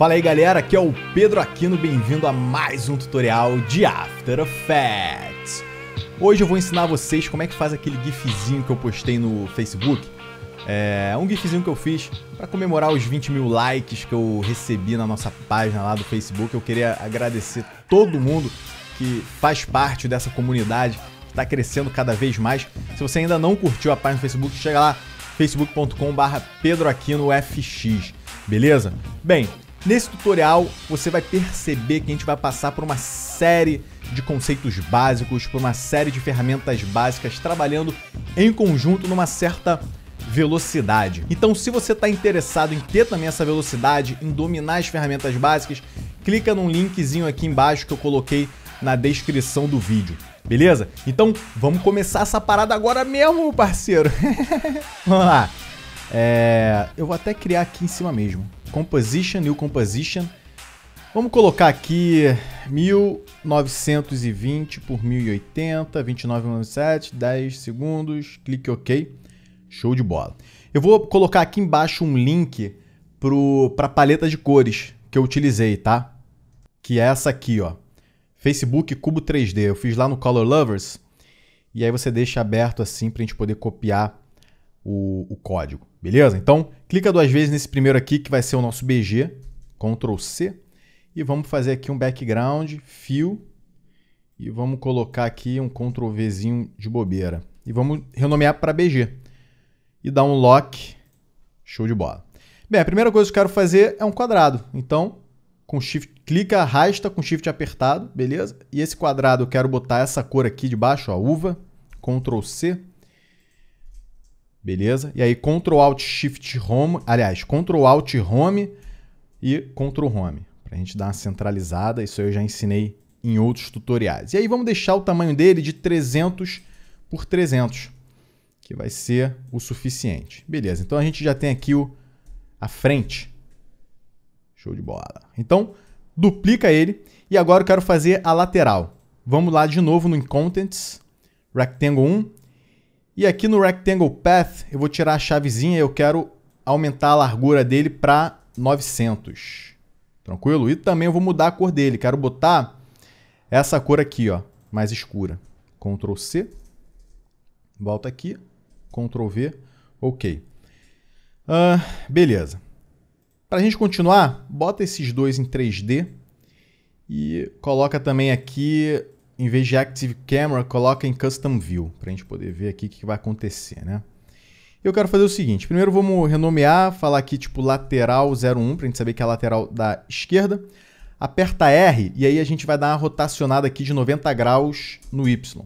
Fala aí galera, aqui é o Pedro Aquino, bem-vindo a mais um tutorial de After Effects. Hoje eu vou ensinar vocês como é que faz aquele gifzinho que eu postei no Facebook. É um gifzinho que eu fiz para comemorar os 20 mil likes que eu recebi na nossa página lá do Facebook. Eu queria agradecer todo mundo que faz parte dessa comunidade, que está crescendo cada vez mais. Se você ainda não curtiu a página do Facebook, chega lá facebook.com/pedroaquinofx, beleza? Bem, Nesse tutorial, você vai perceber que a gente vai passar por uma série de conceitos básicos, por uma série de ferramentas básicas, trabalhando em conjunto numa certa velocidade. Então, se você está interessado em ter também essa velocidade, em dominar as ferramentas básicas, clica num linkzinho aqui embaixo que eu coloquei na descrição do vídeo. Beleza? Então, vamos começar essa parada agora mesmo, parceiro. vamos lá. É... Eu vou até criar aqui em cima mesmo. Composition, New Composition. Vamos colocar aqui 1920 eh, por 1080, 29,97, 10 segundos, clique OK. Show de bola. Eu vou colocar aqui embaixo um link para a paleta de cores que eu utilizei, tá? Que é essa aqui, ó. Facebook Cubo 3D. Eu fiz lá no Color Lovers. E aí você deixa aberto assim para a gente poder copiar o, o código, beleza? Então, clica duas vezes nesse primeiro aqui, que vai ser o nosso BG, Ctrl C, e vamos fazer aqui um background, fio, e vamos colocar aqui um Ctrl Vzinho de bobeira. E vamos renomear para BG. E dar um lock, show de bola. Bem, a primeira coisa que eu quero fazer é um quadrado, então com shift, clica, arrasta com shift apertado, beleza? E esse quadrado eu quero botar essa cor aqui de baixo, a uva, Ctrl C. Beleza? E aí Ctrl Alt Shift Home, aliás, Ctrl Alt Home e Ctrl Home, para a gente dar uma centralizada, isso eu já ensinei em outros tutoriais. E aí vamos deixar o tamanho dele de 300 por 300, que vai ser o suficiente. Beleza, então a gente já tem aqui o, a frente. Show de bola. Então, duplica ele e agora eu quero fazer a lateral. Vamos lá de novo no In Contents, Rectangle 1, e aqui no Rectangle Path, eu vou tirar a chavezinha e eu quero aumentar a largura dele para 900. Tranquilo? E também eu vou mudar a cor dele. Quero botar essa cor aqui, ó, mais escura. Ctrl C. Volta aqui. Ctrl V. OK. Uh, beleza. Para a gente continuar, bota esses dois em 3D e coloca também aqui em vez de Active Camera, coloca em Custom View, para a gente poder ver aqui o que vai acontecer, né? Eu quero fazer o seguinte, primeiro vamos renomear, falar aqui tipo lateral 01, para a gente saber que é a lateral da esquerda. Aperta R e aí a gente vai dar uma rotacionada aqui de 90 graus no Y,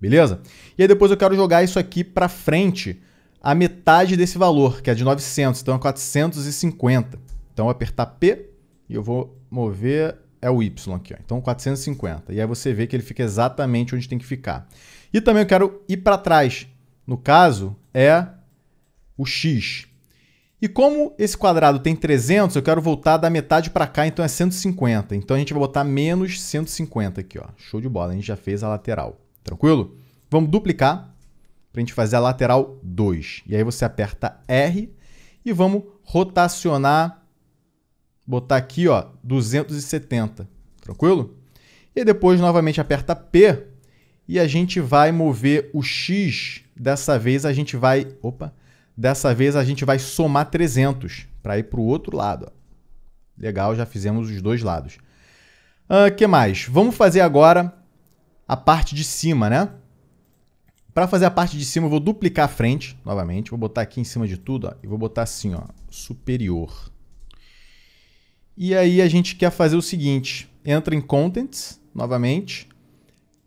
beleza? E aí depois eu quero jogar isso aqui para frente, a metade desse valor, que é de 900, então é 450. Então eu vou apertar P e eu vou mover é o Y aqui, ó. então 450. E aí você vê que ele fica exatamente onde tem que ficar. E também eu quero ir para trás. No caso, é o X. E como esse quadrado tem 300, eu quero voltar da metade para cá, então é 150. Então a gente vai botar menos 150 aqui, ó. Show de bola, a gente já fez a lateral. Tranquilo? Vamos duplicar para a gente fazer a lateral 2. E aí você aperta R e vamos rotacionar botar aqui, ó, 270, tranquilo? E depois novamente aperta P e a gente vai mover o X, dessa vez a gente vai, opa, dessa vez a gente vai somar 300 para ir para o outro lado. Ó. Legal, já fizemos os dois lados. O uh, ah, que mais? Vamos fazer agora a parte de cima, né? Para fazer a parte de cima, eu vou duplicar a frente novamente. Vou botar aqui em cima de tudo ó, e vou botar assim, ó, superior. E aí a gente quer fazer o seguinte: entra em Contents, novamente,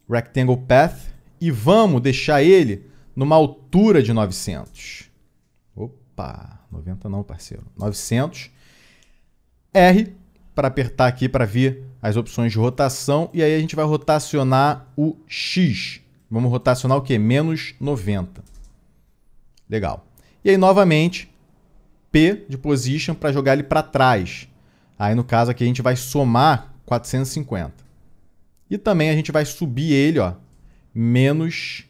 Rectangle Path, e vamos deixar ele numa altura de 900. Opa, 90 não, parceiro. 900. R para apertar aqui para vir as opções de rotação. E aí a gente vai rotacionar o X. Vamos rotacionar o quê? Menos 90. Legal. E aí, novamente, P de position para jogar ele para trás. Aí no caso aqui a gente vai somar 450. E também a gente vai subir ele, ó, menos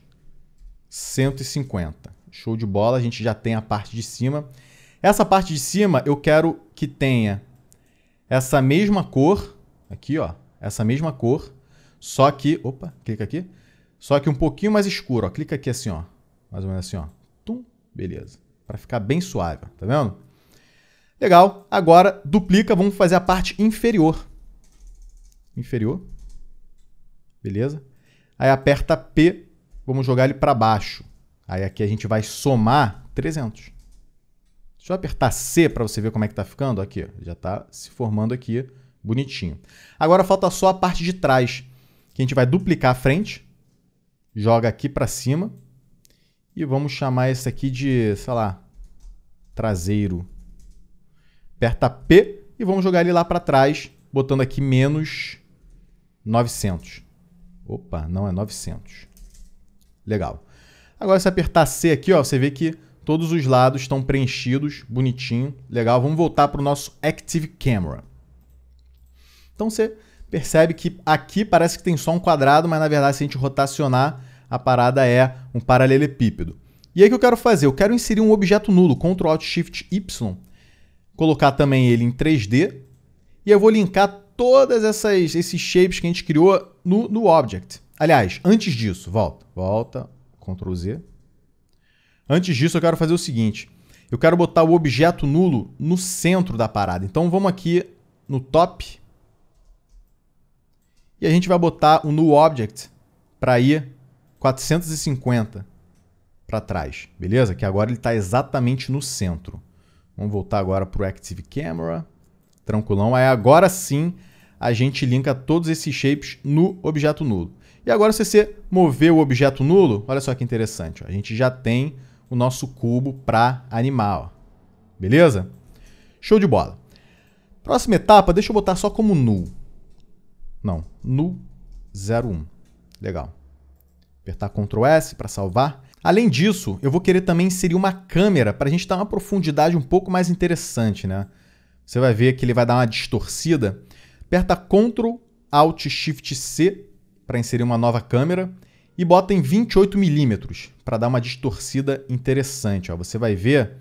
150. Show de bola, a gente já tem a parte de cima. Essa parte de cima eu quero que tenha essa mesma cor, aqui ó, essa mesma cor, só que, opa, clica aqui, só que um pouquinho mais escuro, ó, clica aqui assim ó, mais ou menos assim ó, tum, beleza, para ficar bem suave, ó, tá vendo? Legal. Agora, duplica. Vamos fazer a parte inferior. Inferior. Beleza? Aí aperta P. Vamos jogar ele para baixo. Aí aqui a gente vai somar 300. Deixa eu apertar C para você ver como é que tá ficando. Aqui, já tá se formando aqui bonitinho. Agora falta só a parte de trás, que a gente vai duplicar a frente, joga aqui para cima e vamos chamar esse aqui de, sei lá, traseiro. Aperta P e vamos jogar ele lá para trás, botando aqui menos 900. Opa, não é 900. Legal. Agora, se apertar C aqui, ó, você vê que todos os lados estão preenchidos, bonitinho. Legal, vamos voltar para o nosso Active Camera. Então, você percebe que aqui parece que tem só um quadrado, mas na verdade, se a gente rotacionar, a parada é um paralelepípedo. E aí o que eu quero fazer? Eu quero inserir um objeto nulo, Ctrl Alt Shift Y, colocar também ele em 3D e eu vou linkar todas essas esses shapes que a gente criou no, no object. Aliás, antes disso, volta, volta, Ctrl Z. Antes disso, eu quero fazer o seguinte. Eu quero botar o objeto nulo no centro da parada. Então vamos aqui no top. E a gente vai botar o new object para ir 450 para trás, beleza? Que agora ele está exatamente no centro. Vamos voltar agora para o Active Camera. Tranquilão. Aí agora sim a gente linka todos esses shapes no objeto nulo. E agora se você mover o objeto nulo, olha só que interessante. Ó. A gente já tem o nosso cubo para animar. Ó. Beleza? Show de bola. Próxima etapa, deixa eu botar só como nulo. Não, null 01. Legal. Apertar Ctrl S para salvar. Além disso, eu vou querer também inserir uma câmera para a gente dar uma profundidade um pouco mais interessante, né? Você vai ver que ele vai dar uma distorcida. Aperta Ctrl Alt Shift C para inserir uma nova câmera e bota em 28 milímetros para dar uma distorcida interessante. Ó. Você vai ver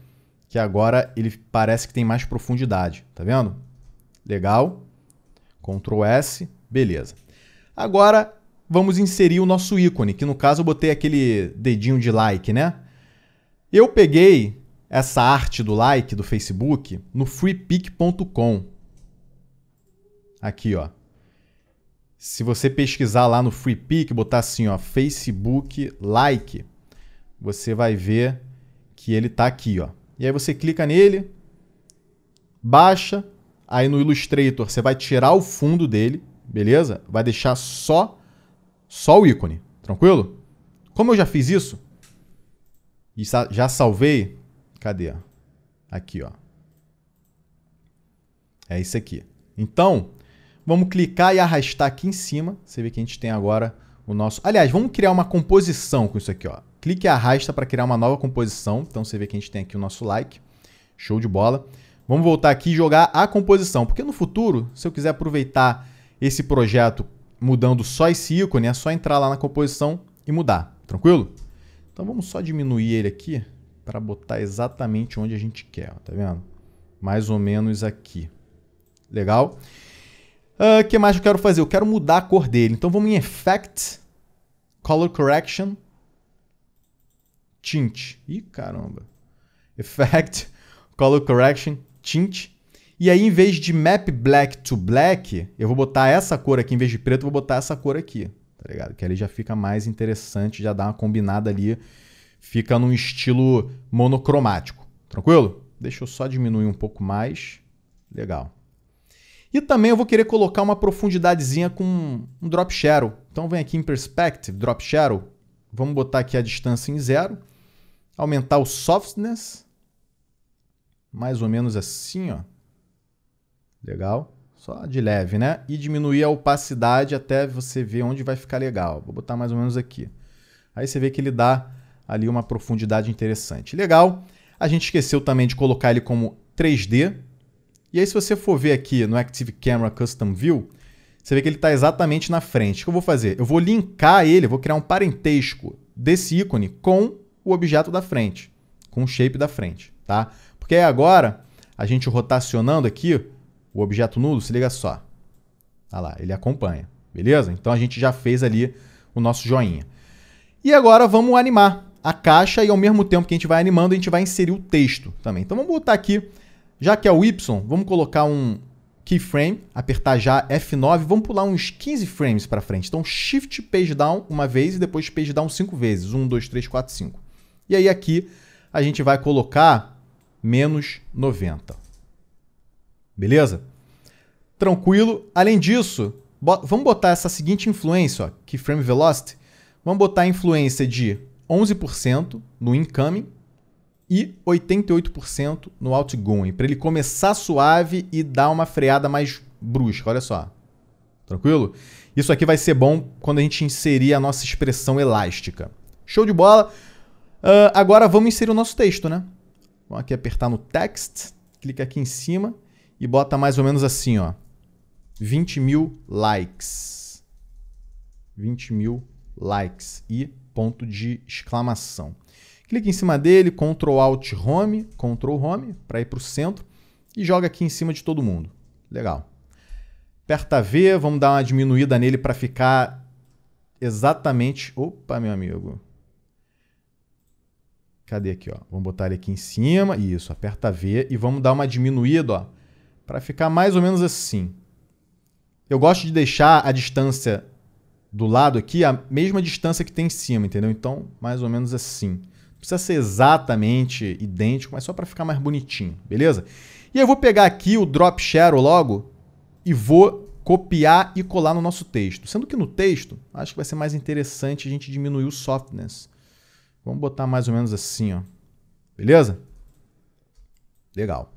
que agora ele parece que tem mais profundidade, tá vendo? Legal. Ctrl S, beleza. Agora vamos inserir o nosso ícone, que no caso eu botei aquele dedinho de like, né? Eu peguei essa arte do like do Facebook no freepick.com. Aqui, ó. Se você pesquisar lá no Freepick, botar assim, ó, Facebook like, você vai ver que ele tá aqui, ó. E aí você clica nele, baixa, aí no Illustrator você vai tirar o fundo dele, beleza? Vai deixar só só o ícone, tranquilo? Como eu já fiz isso e sa já salvei, cadê? Aqui, ó. É isso aqui. Então, vamos clicar e arrastar aqui em cima. Você vê que a gente tem agora o nosso... Aliás, vamos criar uma composição com isso aqui, ó. Clique e arrasta para criar uma nova composição. Então, você vê que a gente tem aqui o nosso like. Show de bola. Vamos voltar aqui e jogar a composição, porque no futuro, se eu quiser aproveitar esse projeto mudando só esse ícone, é só entrar lá na composição e mudar, tranquilo? Então vamos só diminuir ele aqui para botar exatamente onde a gente quer, ó, tá vendo? Mais ou menos aqui. Legal? Ah, o uh, que mais eu quero fazer? Eu quero mudar a cor dele. Então vamos em Effect, Color Correction, Tint. Ih, caramba. Effect, Color Correction, Tint. E aí, em vez de map black to black, eu vou botar essa cor aqui, em vez de preto, eu vou botar essa cor aqui, tá ligado? Que ali já fica mais interessante, já dá uma combinada ali, fica num estilo monocromático, tranquilo? Deixa eu só diminuir um pouco mais, legal. E também eu vou querer colocar uma profundidadezinha com um drop shadow. Então vem aqui em Perspective, drop shadow, vamos botar aqui a distância em zero, aumentar o softness, mais ou menos assim, ó. Legal? Só de leve, né? E diminuir a opacidade até você ver onde vai ficar legal. Vou botar mais ou menos aqui. Aí você vê que ele dá ali uma profundidade interessante. Legal. A gente esqueceu também de colocar ele como 3D. E aí se você for ver aqui no Active Camera Custom View, você vê que ele está exatamente na frente. O que eu vou fazer? Eu vou linkar ele, vou criar um parentesco desse ícone com o objeto da frente, com o shape da frente, tá? Porque aí agora, a gente rotacionando aqui, o objeto nulo, se liga só. Tá lá, ele acompanha. Beleza? Então a gente já fez ali o nosso joinha. E agora vamos animar a caixa e ao mesmo tempo que a gente vai animando, a gente vai inserir o texto também. Então vamos botar aqui, já que é o Y, vamos colocar um keyframe, apertar já F9, vamos pular uns 15 frames para frente. Então Shift Page Down uma vez e depois Page Down cinco vezes. 1, 2, 3, 4, 5. E aí aqui a gente vai colocar menos 90. Beleza? Tranquilo. Além disso, bo vamos botar essa seguinte influência, ó, que frame velocity, vamos botar a influência de 11% no incoming e 88% no outgoing, para ele começar suave e dar uma freada mais brusca, olha só. Tranquilo? Isso aqui vai ser bom quando a gente inserir a nossa expressão elástica. Show de bola! Uh, agora vamos inserir o nosso texto, né? Vamos aqui apertar no text, clica aqui em cima e bota mais ou menos assim, ó. 20 mil likes. 20 mil likes e ponto de exclamação. Clica em cima dele, Ctrl Alt Home, Ctrl Home, para ir para o centro e joga aqui em cima de todo mundo. Legal. Aperta V, vamos dar uma diminuída nele para ficar exatamente... Opa, meu amigo. Cadê aqui, ó? Vamos botar ele aqui em cima. Isso, aperta V e vamos dar uma diminuída, ó para ficar mais ou menos assim. Eu gosto de deixar a distância do lado aqui a mesma distância que tem em cima, entendeu? Então, mais ou menos assim. Não precisa ser exatamente idêntico, mas só para ficar mais bonitinho, beleza? E eu vou pegar aqui o Drop Shadow logo e vou copiar e colar no nosso texto. Sendo que no texto, acho que vai ser mais interessante a gente diminuir o softness. Vamos botar mais ou menos assim, ó. Beleza? Legal.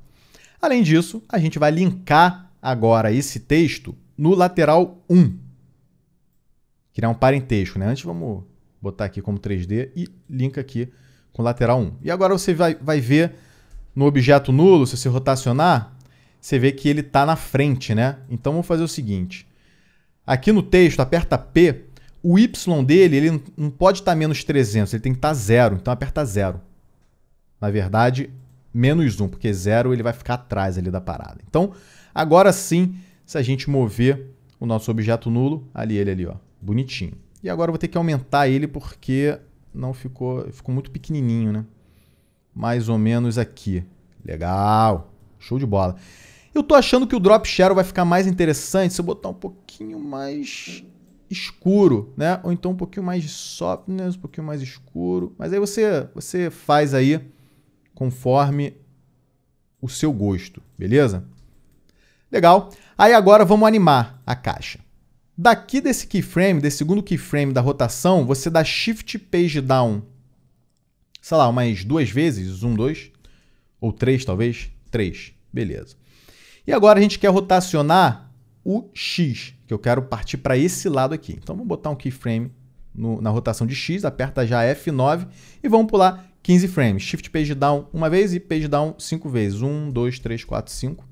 Além disso, a gente vai linkar agora esse texto no lateral 1. Criar um parentesco, né? Antes vamos botar aqui como 3D e linka aqui com o lateral 1. E agora você vai, vai ver no objeto nulo, se você rotacionar, você vê que ele está na frente, né? Então vamos fazer o seguinte. Aqui no texto, aperta P, o Y dele ele não pode estar tá menos 300, ele tem que estar tá zero, então aperta zero. Na verdade, menos 1, porque zero ele vai ficar atrás ali da parada. Então, agora sim, se a gente mover o nosso objeto nulo, ali ele ali, ó, bonitinho. E agora eu vou ter que aumentar ele porque não ficou, ficou muito pequenininho, né? Mais ou menos aqui. Legal. Show de bola. Eu tô achando que o drop shadow vai ficar mais interessante se eu botar um pouquinho mais escuro, né? Ou então um pouquinho mais de softness, um pouquinho mais escuro. Mas aí você, você faz aí conforme o seu gosto, beleza? Legal. Aí agora vamos animar a caixa. Daqui desse keyframe, desse segundo keyframe da rotação, você dá Shift Page Down, sei lá, umas duas vezes, um, dois, ou três talvez, três, beleza. E agora a gente quer rotacionar o X, que eu quero partir para esse lado aqui. Então vamos botar um keyframe no, na rotação de X, aperta já F9 e vamos pular 15 frames. Shift page down uma vez e page down cinco vezes. Um, dois, três, quatro, cinco.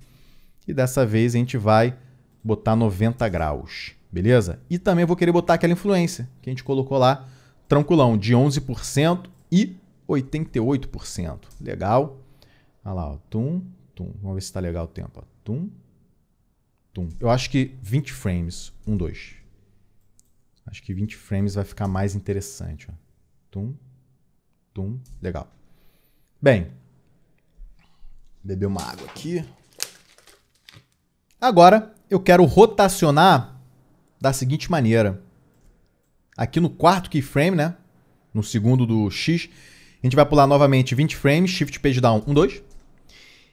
E dessa vez a gente vai botar 90 graus, beleza? E também vou querer botar aquela influência que a gente colocou lá, tranquilão, de 11% e 88%. Legal. Olha lá, ó. tum, tum. Vamos ver se está legal o tempo. Ó. Tum, tum. Eu acho que 20 frames. Um, dois. Acho que 20 frames vai ficar mais interessante. Ó. Tum, Tum. Legal. Bem. Beber uma água aqui. Agora eu quero rotacionar da seguinte maneira. Aqui no quarto keyframe, né? No segundo do X, a gente vai pular novamente 20 frames, Shift Page Down 1, 2.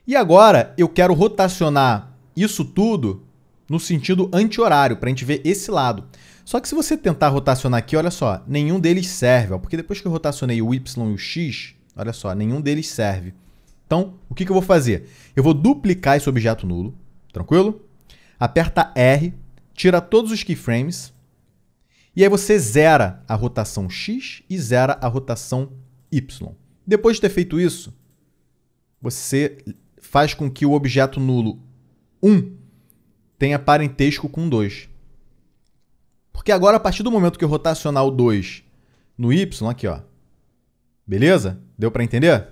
E agora eu quero rotacionar isso tudo no sentido anti-horário, para a gente ver esse lado. Só que se você tentar rotacionar aqui, olha só, nenhum deles serve, ó, porque depois que eu rotacionei o Y e o X, olha só, nenhum deles serve. Então, o que, que eu vou fazer? Eu vou duplicar esse objeto nulo, tranquilo? Aperta R, tira todos os keyframes, e aí você zera a rotação X e zera a rotação Y. Depois de ter feito isso, você faz com que o objeto nulo 1 tenha parentesco com 2. Porque agora, a partir do momento que eu rotacionar o 2 no Y, aqui, ó. Beleza? Deu para entender?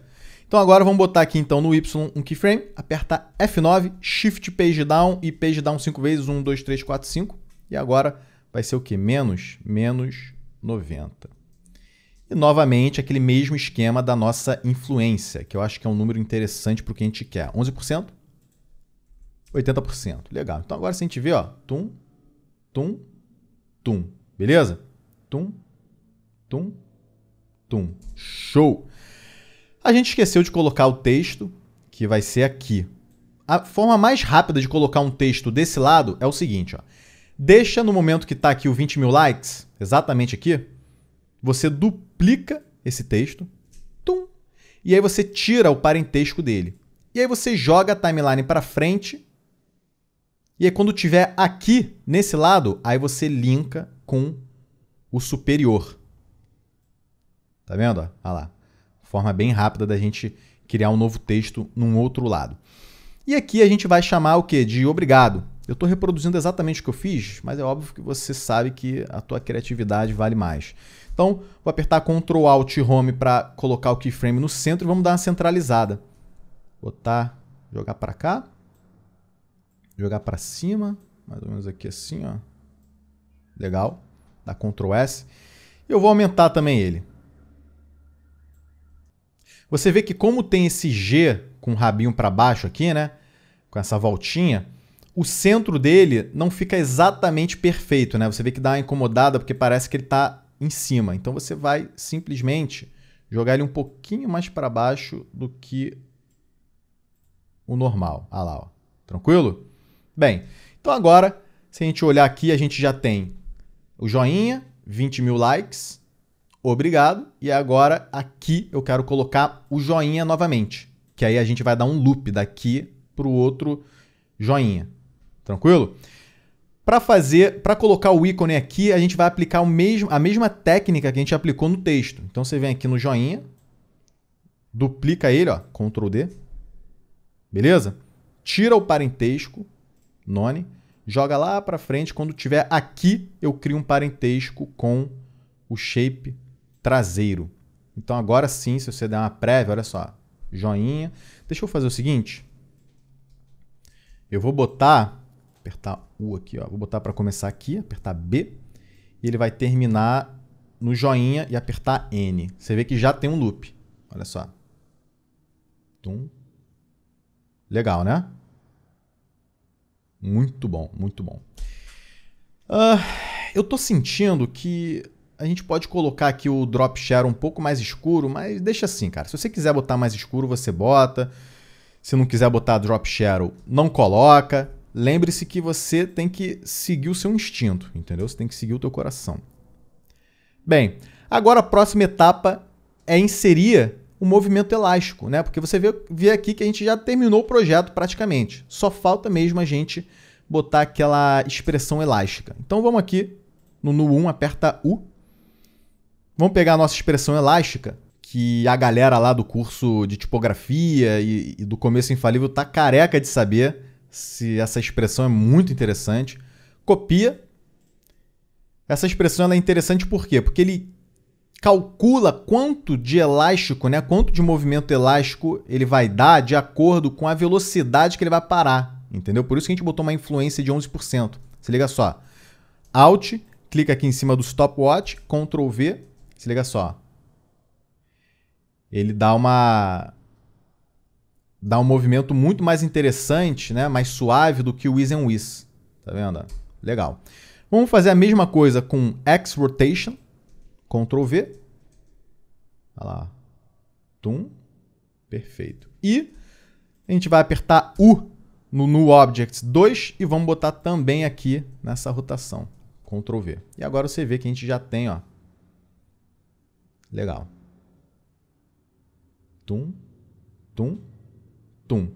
Então agora vamos botar aqui então no Y um keyframe, apertar F9, Shift Page Down e Page Down 5 vezes, 1, 2, 3, 4, 5. E agora vai ser o que? Menos, menos 90. E novamente aquele mesmo esquema da nossa influência, que eu acho que é um número interessante para o que a gente quer. 11%, 80%. Legal. Então agora se a gente vê, ó, tum, tum, tum. Beleza? Tum, tum, tum. Show! A gente esqueceu de colocar o texto, que vai ser aqui. A forma mais rápida de colocar um texto desse lado é o seguinte, ó. Deixa no momento que está aqui o 20 mil likes, exatamente aqui, você duplica esse texto, tum, e aí você tira o parentesco dele. E aí você joga a timeline para frente e aí quando tiver aqui, nesse lado, aí você linka com o superior. Tá vendo? Olha lá. Forma bem rápida da gente criar um novo texto num outro lado. E aqui a gente vai chamar o que? De obrigado. Eu estou reproduzindo exatamente o que eu fiz, mas é óbvio que você sabe que a tua criatividade vale mais. Então, vou apertar Ctrl Alt Home para colocar o keyframe no centro e vamos dar uma centralizada. Botar, jogar para cá. Jogar para cima, mais ou menos aqui assim, ó. Legal. Dá Ctrl S. E eu vou aumentar também ele. Você vê que como tem esse G com o rabinho para baixo aqui, né? Com essa voltinha, o centro dele não fica exatamente perfeito, né? Você vê que dá uma incomodada porque parece que ele está em cima. Então você vai simplesmente jogar ele um pouquinho mais para baixo do que o normal. Ah lá, ó. Tranquilo? Bem, então agora, se a gente olhar aqui, a gente já tem o joinha, 20 mil likes, obrigado. E agora aqui eu quero colocar o joinha novamente, que aí a gente vai dar um loop daqui para o outro joinha. Tranquilo? Para fazer, para colocar o ícone aqui, a gente vai aplicar o mesmo, a mesma técnica que a gente aplicou no texto. Então você vem aqui no joinha, duplica ele, ó, Ctrl D. Beleza? Tira o parentesco, none, joga lá para frente, quando tiver aqui, eu crio um parentesco com o shape traseiro. Então agora sim, se você der uma prévia, olha só, joinha. Deixa eu fazer o seguinte. Eu vou botar, apertar U aqui, ó, vou botar para começar aqui, apertar B, e ele vai terminar no joinha e apertar N. Você vê que já tem um loop. Olha só. Tum. Legal, né? Muito bom, muito bom. Uh, eu tô sentindo que a gente pode colocar aqui o drop share um pouco mais escuro, mas deixa assim, cara. Se você quiser botar mais escuro, você bota. Se não quiser botar drop shadow, não coloca. Lembre-se que você tem que seguir o seu instinto, entendeu? Você tem que seguir o teu coração. Bem, agora a próxima etapa é inserir movimento elástico, né? Porque você vê, vê aqui que a gente já terminou o projeto praticamente. Só falta mesmo a gente botar aquela expressão elástica. Então vamos aqui no nu 1, aperta U. Vamos pegar a nossa expressão elástica, que a galera lá do curso de tipografia e, e do começo infalível tá careca de saber se essa expressão é muito interessante. Copia. Essa expressão é interessante por quê? Porque ele calcula quanto de elástico, né, quanto de movimento elástico ele vai dar de acordo com a velocidade que ele vai parar, entendeu? Por isso que a gente botou uma influência de 11%. Se liga só. Alt, clica aqui em cima do stopwatch, Ctrl V, se liga só. Ele dá uma dá um movimento muito mais interessante, né, mais suave do que o Is and Whiz. Tá vendo? Legal. Vamos fazer a mesma coisa com X rotation Ctrl V. Olha lá. Tum. Perfeito. E a gente vai apertar U no New Objects 2 e vamos botar também aqui nessa rotação. Ctrl V. E agora você vê que a gente já tem, ó. Legal. Tum, tum, tum.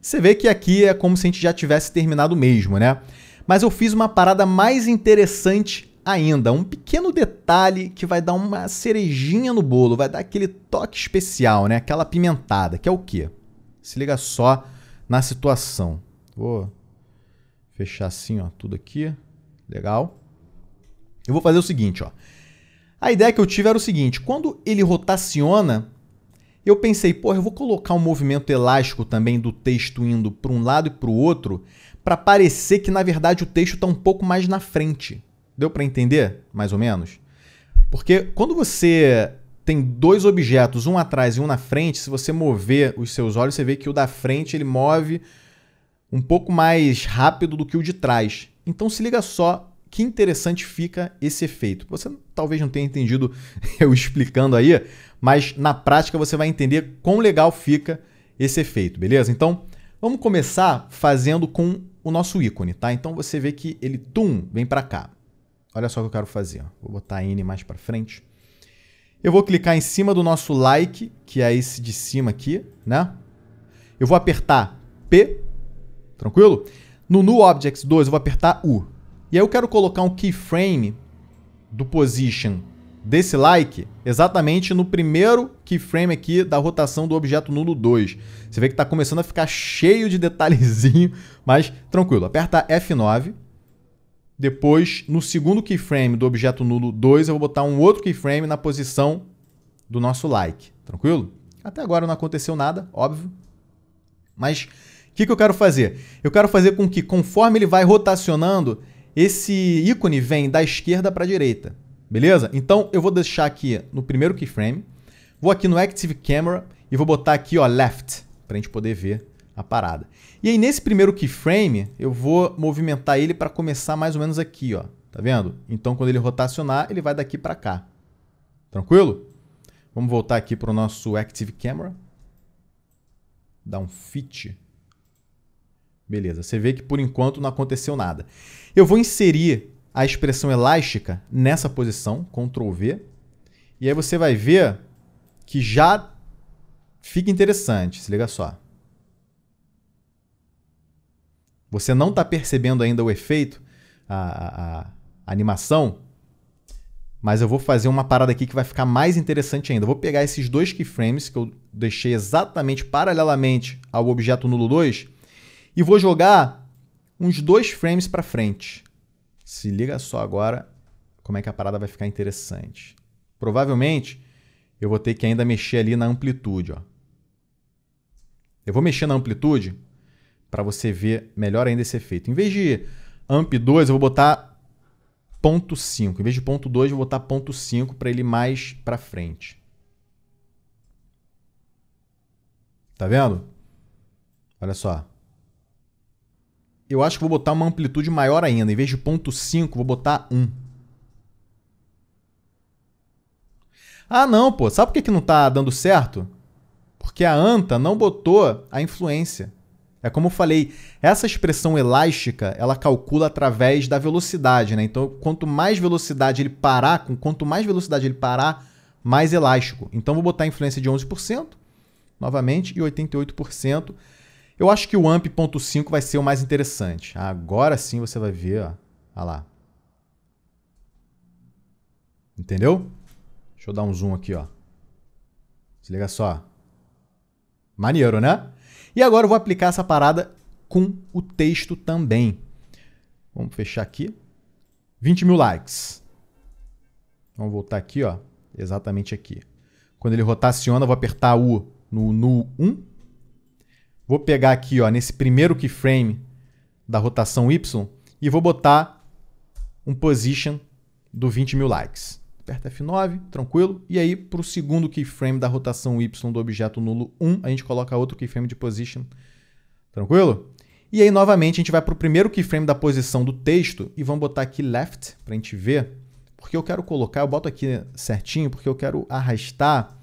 Você vê que aqui é como se a gente já tivesse terminado mesmo, né? Mas eu fiz uma parada mais interessante ainda um pequeno detalhe que vai dar uma cerejinha no bolo, vai dar aquele toque especial, né? Aquela pimentada, que é o quê? Se liga só na situação. Vou fechar assim, ó, tudo aqui. Legal. Eu vou fazer o seguinte, ó. A ideia que eu tive era o seguinte, quando ele rotaciona, eu pensei, pô, eu vou colocar um movimento elástico também do texto indo para um lado e para o outro, para parecer que na verdade o texto está um pouco mais na frente. Deu para entender, mais ou menos? Porque quando você tem dois objetos, um atrás e um na frente, se você mover os seus olhos, você vê que o da frente ele move um pouco mais rápido do que o de trás. Então se liga só que interessante fica esse efeito. Você talvez não tenha entendido eu explicando aí, mas na prática você vai entender quão legal fica esse efeito, beleza? Então, vamos começar fazendo com o nosso ícone, tá? Então você vê que ele tum, vem para cá. Olha só o que eu quero fazer. Ó. Vou botar N mais para frente. Eu vou clicar em cima do nosso like, que é esse de cima aqui, né? Eu vou apertar P, tranquilo? No New Objects 2 eu vou apertar U. E aí eu quero colocar um keyframe do position desse like exatamente no primeiro keyframe aqui da rotação do objeto nulo 2. Você vê que está começando a ficar cheio de detalhezinho, mas tranquilo. Aperta F9, depois, no segundo keyframe do objeto nulo 2, eu vou botar um outro keyframe na posição do nosso like. Tranquilo? Até agora não aconteceu nada, óbvio. Mas o que, que eu quero fazer? Eu quero fazer com que, conforme ele vai rotacionando, esse ícone vem da esquerda para a direita. Beleza? Então, eu vou deixar aqui no primeiro keyframe. Vou aqui no Active Camera e vou botar aqui, ó, Left, para a gente poder ver a parada. E aí nesse primeiro keyframe, eu vou movimentar ele para começar mais ou menos aqui, ó. Tá vendo? Então quando ele rotacionar, ele vai daqui para cá. Tranquilo? Vamos voltar aqui para o nosso Active Camera. Dar um fit. Beleza, você vê que por enquanto não aconteceu nada. Eu vou inserir a expressão elástica nessa posição, Ctrl V. E aí você vai ver que já fica interessante, se liga só. você não está percebendo ainda o efeito, a, a, a animação, mas eu vou fazer uma parada aqui que vai ficar mais interessante ainda. Eu vou pegar esses dois keyframes que eu deixei exatamente paralelamente ao objeto nulo 2 e vou jogar uns dois frames para frente. Se liga só agora como é que a parada vai ficar interessante. Provavelmente eu vou ter que ainda mexer ali na amplitude. Ó. Eu vou mexer na amplitude para você ver melhor ainda esse efeito. Em vez de amp 2, eu vou botar ponto Em vez de ponto eu vou botar ponto para ele mais para frente. Tá vendo? Olha só. Eu acho que vou botar uma amplitude maior ainda. Em vez de ponto vou botar 1. Um. Ah, não, pô. Sabe por que, que não tá dando certo? Porque a ANTA não botou a influência. É como eu falei, essa expressão elástica, ela calcula através da velocidade, né? Então, quanto mais velocidade ele parar, com quanto mais velocidade ele parar, mais elástico. Então, vou botar a influência de 11%, novamente, e 88%. Eu acho que o AMP.5 vai ser o mais interessante. Agora sim você vai ver, ó. Olha lá. Entendeu? Deixa eu dar um zoom aqui, ó. Se liga só. Maneiro, né? E agora eu vou aplicar essa parada com o texto também. Vamos fechar aqui. 20 mil likes. Vamos voltar aqui, ó. Exatamente aqui. Quando ele rotaciona, eu vou apertar U no nu 1. Vou pegar aqui, ó, nesse primeiro keyframe da rotação Y e vou botar um position do 20 mil likes aperta F9, tranquilo. E aí, para o segundo keyframe da rotação Y do objeto nulo 1, a gente coloca outro keyframe de position, tranquilo? E aí, novamente, a gente vai para o primeiro keyframe da posição do texto e vamos botar aqui left para a gente ver, porque eu quero colocar, eu boto aqui certinho, porque eu quero arrastar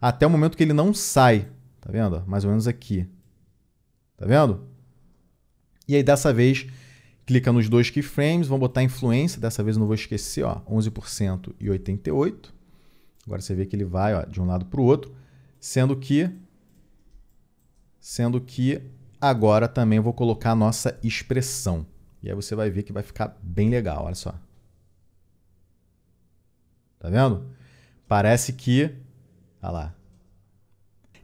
até o momento que ele não sai, tá vendo? Mais ou menos aqui, tá vendo? E aí, dessa vez, Clica nos dois keyframes, vamos botar influência, dessa vez não vou esquecer, ó, 11% e 88%. Agora você vê que ele vai ó, de um lado para o outro, sendo que, sendo que agora também vou colocar a nossa expressão. E aí você vai ver que vai ficar bem legal, olha só. Tá vendo? Parece que... Olha lá.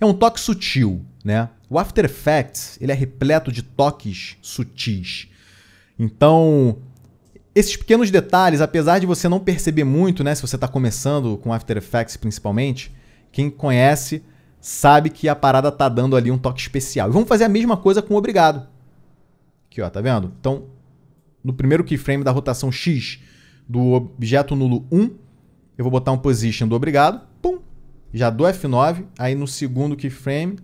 É um toque sutil, né? O After Effects ele é repleto de toques sutis. Então, esses pequenos detalhes, apesar de você não perceber muito, né, se você está começando com After Effects principalmente, quem conhece sabe que a parada tá dando ali um toque especial. E vamos fazer a mesma coisa com o obrigado. Aqui, ó, tá vendo? Então, no primeiro keyframe da rotação X do objeto nulo 1, eu vou botar um position do obrigado, pum, já dou F9, aí no segundo keyframe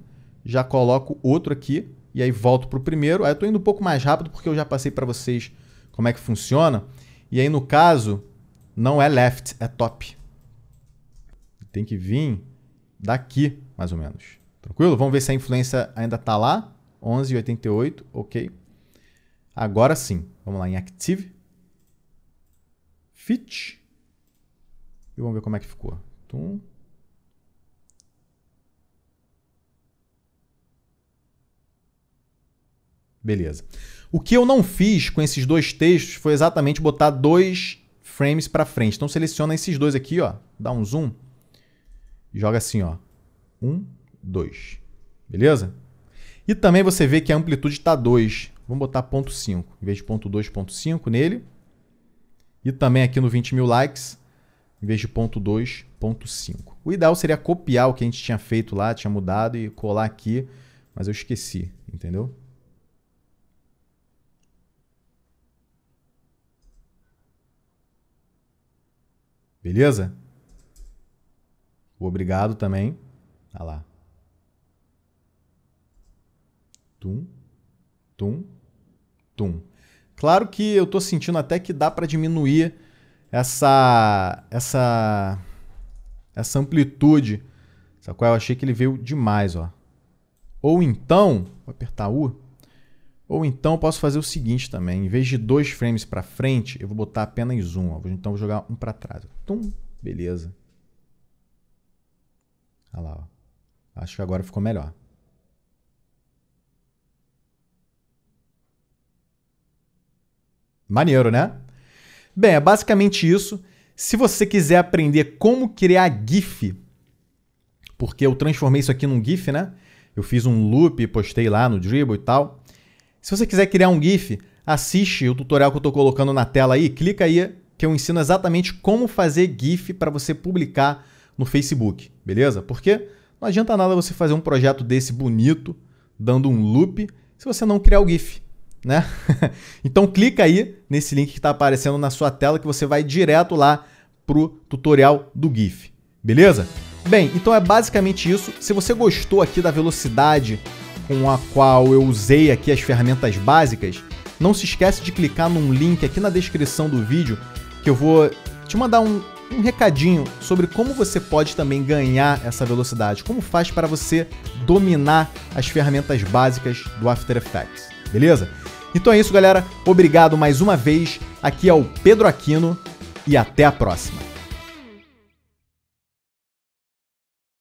já coloco outro aqui, e aí volto para o primeiro. Aí eu estou indo um pouco mais rápido porque eu já passei para vocês como é que funciona. E aí, no caso, não é left, é top. Tem que vir daqui, mais ou menos. Tranquilo? Vamos ver se a influência ainda está lá. 11,88, ok. Agora sim, vamos lá em Active. Fit. E vamos ver como é que ficou. Tum. Beleza. O que eu não fiz com esses dois textos foi exatamente botar dois frames para frente. Então seleciona esses dois aqui, ó, dá um zoom e joga assim, ó. Um, dois. Beleza? E também você vê que a amplitude está 2. Vamos botar ponto .5, em vez de ponto .2, ponto .5 nele. E também aqui no 20 mil likes, em vez de ponto .2, ponto .5. O ideal seria copiar o que a gente tinha feito lá, tinha mudado e colar aqui, mas eu esqueci, entendeu? Beleza? obrigado também. Tá lá. Tum, tum, tum. Claro que eu tô sentindo até que dá para diminuir essa essa essa amplitude. Só qual eu achei que ele veio demais, ó. Ou então, vou apertar U. Ou então posso fazer o seguinte também, em vez de dois frames para frente, eu vou botar apenas um. Ó. Então vou jogar um para trás. Tum, beleza. Olha lá, ó. acho que agora ficou melhor. Maneiro, né? Bem, é basicamente isso. Se você quiser aprender como criar GIF, porque eu transformei isso aqui num GIF, né? Eu fiz um loop, postei lá no Dribble e tal. Se você quiser criar um GIF, assiste o tutorial que eu estou colocando na tela aí, clica aí que eu ensino exatamente como fazer GIF para você publicar no Facebook, beleza? Porque não adianta nada você fazer um projeto desse bonito, dando um loop, se você não criar o GIF, né? então clica aí nesse link que está aparecendo na sua tela que você vai direto lá pro tutorial do GIF, beleza? Bem, então é basicamente isso. Se você gostou aqui da velocidade com a qual eu usei aqui as ferramentas básicas, não se esquece de clicar num link aqui na descrição do vídeo que eu vou te mandar um, um recadinho sobre como você pode também ganhar essa velocidade, como faz para você dominar as ferramentas básicas do After Effects, beleza? Então é isso, galera. Obrigado mais uma vez. Aqui é o Pedro Aquino e até a próxima.